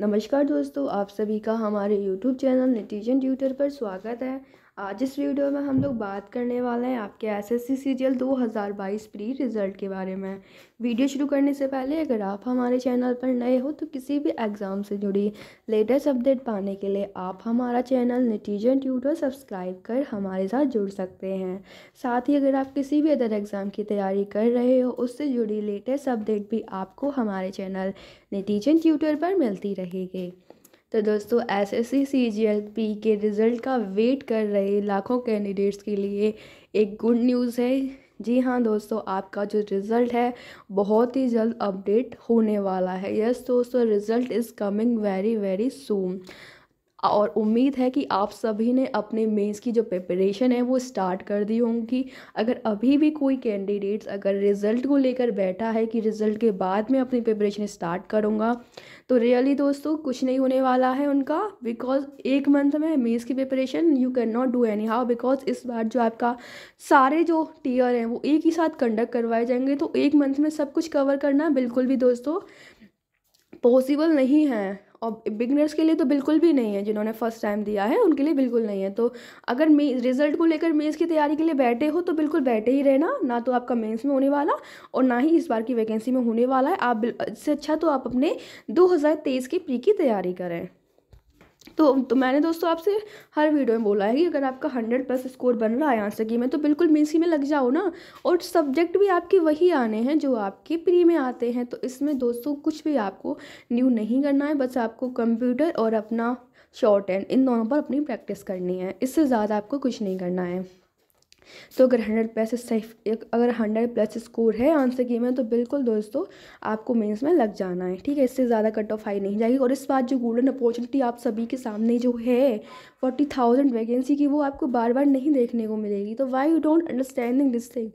नमस्कार दोस्तों आप सभी का हमारे YouTube चैनल नेटिजन ट्यूटर पर स्वागत है आज इस वीडियो में हम लोग बात करने वाले हैं आपके एसएससी सीजीएल 2022 प्री रिज़ल्ट के बारे में वीडियो शुरू करने से पहले अगर आप हमारे चैनल पर नए हो तो किसी भी एग्ज़ाम से जुड़ी लेटेस्ट अपडेट पाने के लिए आप हमारा चैनल नतीजन ट्यूटर सब्सक्राइब कर हमारे साथ जुड़ सकते हैं साथ ही अगर आप किसी भी अदर एग्ज़ाम की तैयारी कर रहे हो उससे जुड़ी लेटेस्ट अपडेट भी आपको हमारे चैनल नतीजन ट्यूटर पर मिलती रहेगी तो दोस्तों S S C C G L P के रिज़ल्ट का वेट कर रहे लाखों कैंडिडेट्स के लिए एक गुड न्यूज़ है जी हाँ दोस्तों आपका जो रिज़ल्ट है बहुत ही जल्द अपडेट होने वाला है यस दोस्तों result is coming very very soon और उम्मीद है कि आप सभी ने अपने मेंस की जो प्रिपरेशन है वो स्टार्ट कर दी होंगी अगर अभी भी कोई कैंडिडेट्स अगर रिज़ल्ट को लेकर बैठा है कि रिज़ल्ट के बाद में अपनी प्रिपरेशन स्टार्ट करूँगा तो रियली दोस्तों कुछ नहीं होने वाला है उनका बिकॉज एक मंथ में मेंस की preparation you can not do any how because इस बार जो आपका सारे जो टीयर हैं वो एक ही साथ कंडक्ट करवाए जाएंगे तो एक मंथ में सब कुछ कवर करना बिल्कुल भी दोस्तों पॉसिबल नहीं है और बिगनर्स के लिए तो बिल्कुल भी नहीं है जिन्होंने फर्स्ट टाइम दिया है उनके लिए बिल्कुल नहीं है तो अगर मे रिजल्ट को लेकर मेंस की तैयारी के लिए बैठे हो तो बिल्कुल बैठे ही रहना ना तो आपका मेंस में होने वाला और ना ही इस बार की वैकेंसी में होने वाला है आप इससे अच्छा तो आप अपने दो की प्री की तैयारी करें तो तो मैंने दोस्तों आपसे हर वीडियो में बोला है कि अगर आपका हंड्रेड प्लस स्कोर बन रहा है यहाँ की में तो बिल्कुल मिसी में लग जाओ ना और सब्जेक्ट भी आपके वही आने हैं जो आपके प्री में आते हैं तो इसमें दोस्तों कुछ भी आपको न्यू नहीं करना है बस आपको कंप्यूटर और अपना शॉर्ट एंड इन दोनों पर अपनी प्रैक्टिस करनी है इससे ज़्यादा आपको कुछ नहीं करना है तो अगर हंड्रेड प्लस सही अगर हंड्रेड प्लस स्कोर है आंसर की में तो बिल्कुल दोस्तों आपको मेंस में लग जाना है ठीक है इससे ज़्यादा कट ऑफ हाई नहीं जाएगी और इस बार जो गोल्डन अपॉर्चुनिटी आप सभी के सामने जो है फोर्टी थाउजेंड वैकेंसी की वो आपको बार बार नहीं देखने को मिलेगी तो why you don't understanding this thing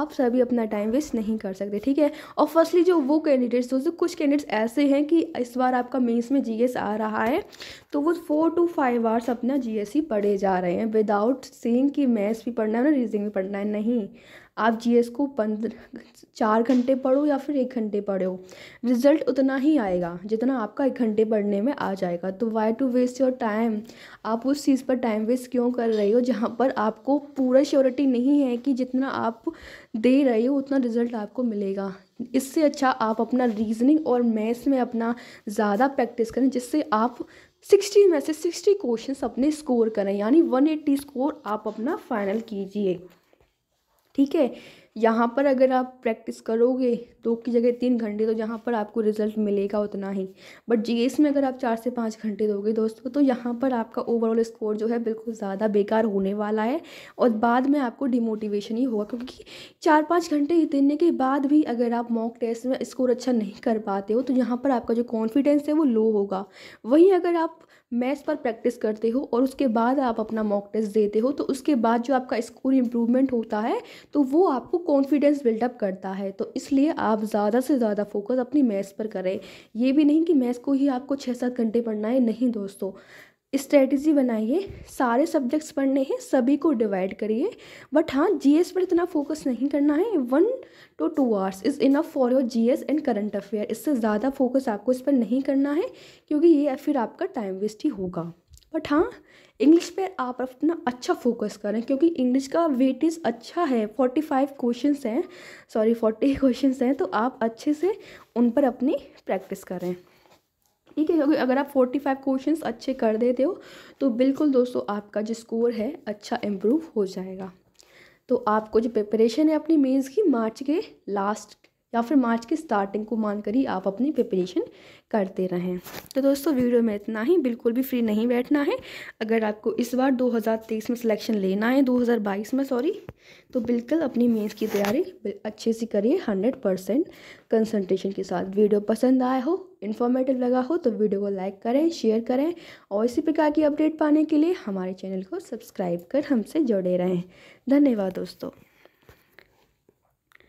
आप सभी अपना टाइम वेस्ट नहीं कर सकते ठीक है और फर्स्टली जो वो कैंडिडेट्स दोस्तों कुछ कैंडिडेट्स ऐसे हैं कि इस बार आपका मेन्स में जी आ रहा है तो वो फोर टू फाइव आवर्स अपना जी e पढ़े जा रहे हैं विदाउट सेंग कि मैथ्स भी पढ़ना रीजनिंग में पढ़ना है नहीं आप जी को पंद्रह चार घंटे पढ़ो या फिर एक घंटे पढ़ो रिजल्ट उतना ही आएगा जितना आपका एक घंटे पढ़ने में आ जाएगा तो why to waste your time आप उस चीज़ पर टाइम वेस्ट क्यों कर रहे हो जहाँ पर आपको पूरा श्योरिटी नहीं है कि जितना आप दे रहे हो उतना रिजल्ट आपको मिलेगा इससे अच्छा आप अपना रीजनिंग और मैथ्स में अपना ज़्यादा प्रैक्टिस करें जिससे आप सिक्सटी में से सिक्सटी क्वेश्चन अपने स्कोर करें यानी वन एट्टी स्कोर आप अपना फाइनल कीजिए ठीक है यहाँ पर अगर आप प्रैक्टिस करोगे दो की जगह तीन घंटे तो यहाँ पर आपको रिजल्ट मिलेगा उतना ही बट जी में अगर आप चार से पाँच घंटे दोगे दोस्तों तो यहाँ पर आपका ओवरऑल स्कोर जो है बिल्कुल ज़्यादा बेकार होने वाला है और बाद में आपको डिमोटिवेशन ही होगा क्योंकि चार पाँच घंटे देने के बाद भी अगर आप मॉक टेस्ट में स्कोर अच्छा नहीं कर पाते हो तो यहाँ पर आपका जो कॉन्फिडेंस है वो लो होगा वहीं अगर आप मैथ्स पर प्रैक्टिस करते हो और उसके बाद आप अपना मॉक टेस्ट देते हो तो उसके बाद जो आपका स्कोर इम्प्रूवमेंट होता है तो वो आपको कॉन्फिडेंस बिल्डअप करता है तो इसलिए आप ज़्यादा से ज़्यादा फोकस अपनी मैथ्स पर करें ये भी नहीं कि मैथ्स को ही आपको छः सात घंटे पढ़ना है नहीं दोस्तों स्ट्रेटजी बनाइए सारे सब्जेक्ट्स पढ़ने हैं सभी को डिवाइड करिए बट हाँ जीएस पर इतना फोकस नहीं करना है one two two hours is enough for your GS and current affair इससे ज़्यादा फोकस आपको इस पर नहीं करना है क्योंकि ये फिर आपका टाइम वेस्ट ही होगा बट हाँ इंग्लिश पे आप अपना अच्छा फोकस करें क्योंकि इंग्लिश का वेट इज़ अच्छा है फोर्टी फाइव क्वेश्चन हैं सॉरी फोर्टी क्वेश्चन हैं तो आप अच्छे से उन पर अपनी प्रैक्टिस करें ठीक है क्योंकि अगर आप फोर्टी फाइव क्वेश्चन अच्छे कर देते हो तो बिल्कुल दोस्तों आपका जो स्कोर है अच्छा इम्प्रूव हो जाएगा तो आपको जो प्रिपरेशन है अपनी मेंस की मार्च के लास्ट या फिर मार्च की स्टार्टिंग को मानकर ही आप अपनी प्रिपरेशन करते रहें तो दोस्तों वीडियो में इतना ही बिल्कुल भी फ्री नहीं बैठना है अगर आपको इस बार 2023 में सिलेक्शन लेना है 2022 में सॉरी तो बिल्कुल अपनी मेंस की तैयारी अच्छे से करिए 100 परसेंट कंसनट्रेशन के साथ वीडियो पसंद आया हो इन्फॉर्मेटिव लगा हो तो वीडियो को लाइक करें शेयर करें और इसी प्रकार की अपडेट पाने के लिए हमारे चैनल को सब्सक्राइब कर हमसे जुड़े रहें धन्यवाद दोस्तों